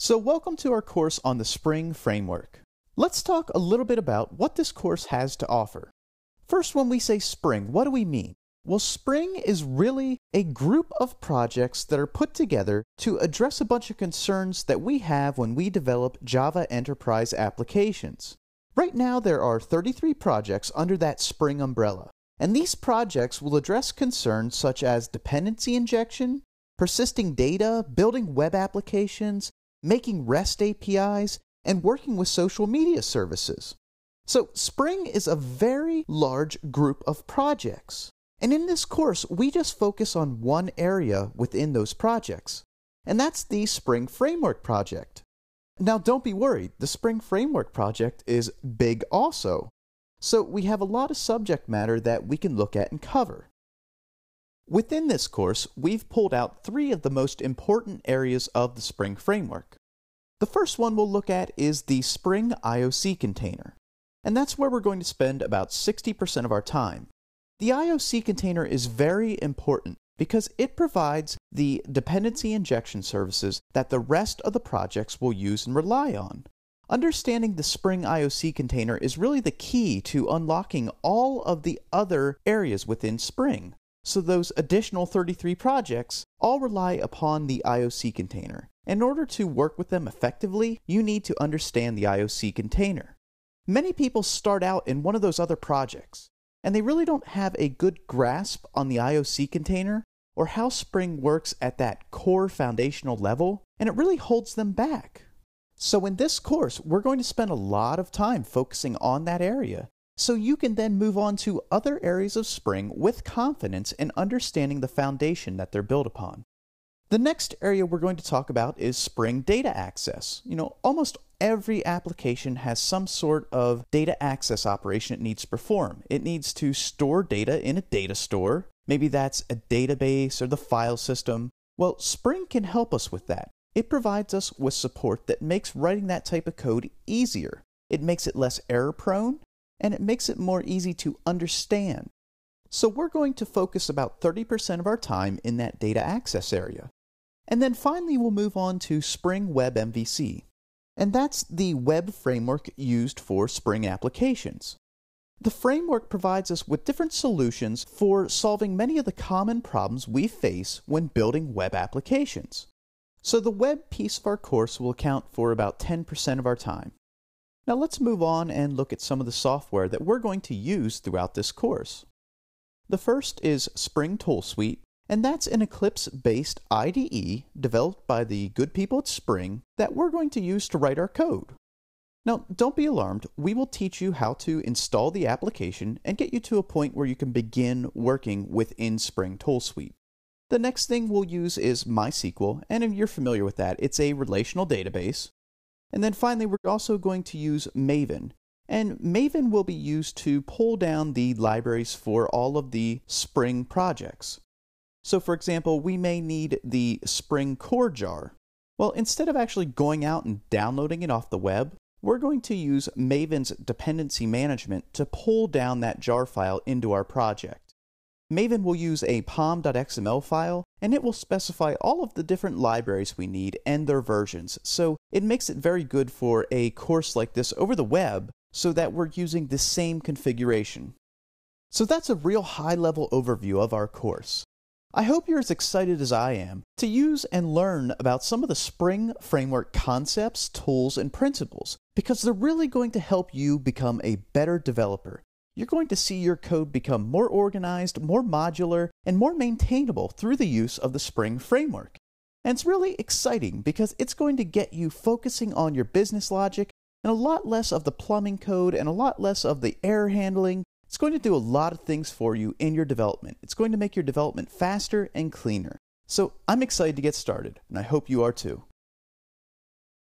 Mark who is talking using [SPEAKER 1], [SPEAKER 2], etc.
[SPEAKER 1] So welcome to our course on the Spring Framework. Let's talk a little bit about what this course has to offer. First, when we say spring, what do we mean? Well, Spring is really a group of projects that are put together to address a bunch of concerns that we have when we develop Java enterprise applications. Right now, there are 33 projects under that Spring umbrella, and these projects will address concerns such as dependency injection, persisting data, building web applications, making REST APIs, and working with social media services. So, Spring is a very large group of projects. And in this course, we just focus on one area within those projects, and that's the Spring Framework project. Now, don't be worried, the Spring Framework project is big also. So, we have a lot of subject matter that we can look at and cover. Within this course, we've pulled out three of the most important areas of the Spring framework. The first one we'll look at is the Spring IOC container, and that's where we're going to spend about 60% of our time. The IOC container is very important because it provides the dependency injection services that the rest of the projects will use and rely on. Understanding the Spring IOC container is really the key to unlocking all of the other areas within Spring. So those additional 33 projects all rely upon the IOC container. In order to work with them effectively, you need to understand the IOC container. Many people start out in one of those other projects, and they really don't have a good grasp on the IOC container or how Spring works at that core foundational level, and it really holds them back. So, in this course, we're going to spend a lot of time focusing on that area so you can then move on to other areas of spring with confidence in understanding the foundation that they're built upon. The next area we're going to talk about is spring data access. You know, almost every application has some sort of data access operation it needs to perform. It needs to store data in a data store. Maybe that's a database or the file system. Well, Spring can help us with that. It provides us with support that makes writing that type of code easier. It makes it less error prone and it makes it more easy to understand. So we're going to focus about 30% of our time in that data access area. And then finally, we'll move on to Spring Web MVC. And that's the web framework used for Spring applications. The framework provides us with different solutions for solving many of the common problems we face when building web applications. So the web piece of our course will account for about 10% of our time. Now let's move on and look at some of the software that we're going to use throughout this course. The first is Spring Tool Suite, and that's an Eclipse-based IDE developed by the good people at Spring that we're going to use to write our code. Now, don't be alarmed. We will teach you how to install the application and get you to a point where you can begin working within Spring Tool Suite. The next thing we'll use is MySQL, and if you're familiar with that, it's a relational database. And then finally, we're also going to use Maven. And Maven will be used to pull down the libraries for all of the Spring projects. So for example, we may need the Spring Core jar. Well, instead of actually going out and downloading it off the web, we're going to use Maven's dependency management to pull down that jar file into our project. Maven will use a pom.xml file, and it will specify all of the different libraries we need and their versions, so it makes it very good for a course like this over the web so that we're using the same configuration. So that's a real high-level overview of our course. I hope you're as excited as I am to use and learn about some of the Spring Framework concepts, tools, and principles because they're really going to help you become a better developer. You're going to see your code become more organized, more modular, and more maintainable through the use of the Spring Framework. And it's really exciting because it's going to get you focusing on your business logic and a lot less of the plumbing code and a lot less of the error handling. It's going to do a lot of things for you in your development. It's going to make your development faster and cleaner. So I'm excited to get started, and I hope you are too.